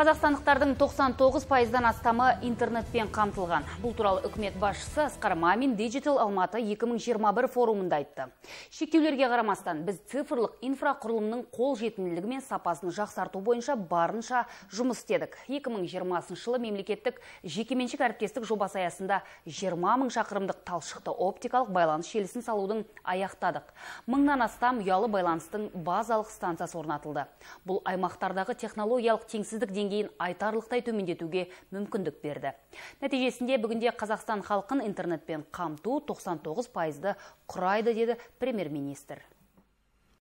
Қазақстандықтардың 99 пайыздан астамы интернетпен қамтылған. Бұл туралы үкімет басшысы Асқар Мамин Digital Алматы 2021 форумында айтты. Шектеулерге қарамастан біз цифрлық инфрақұрылымның қол жетімділігі мен сапасын жақсарту бойынша барынша жұмыс істедік. 2020 жылы мемлекеттік жекеменшік әріптестік жобасы аясында 20 мың шақырымдық талшықты оптикалық байланыс желісін салудың аяқтадық. Мыңнан астам ұялы байланыстың базалық станциясы орнатылды. Бұл аймақтардағы технологиялық теңсіздік деңгейін айтарлықтай төмендетуге мүмкіндік берді нәтижесінде бүгінде қазақстан халқын интернетпен қамту 99 пайызды құрайды деді премьер министр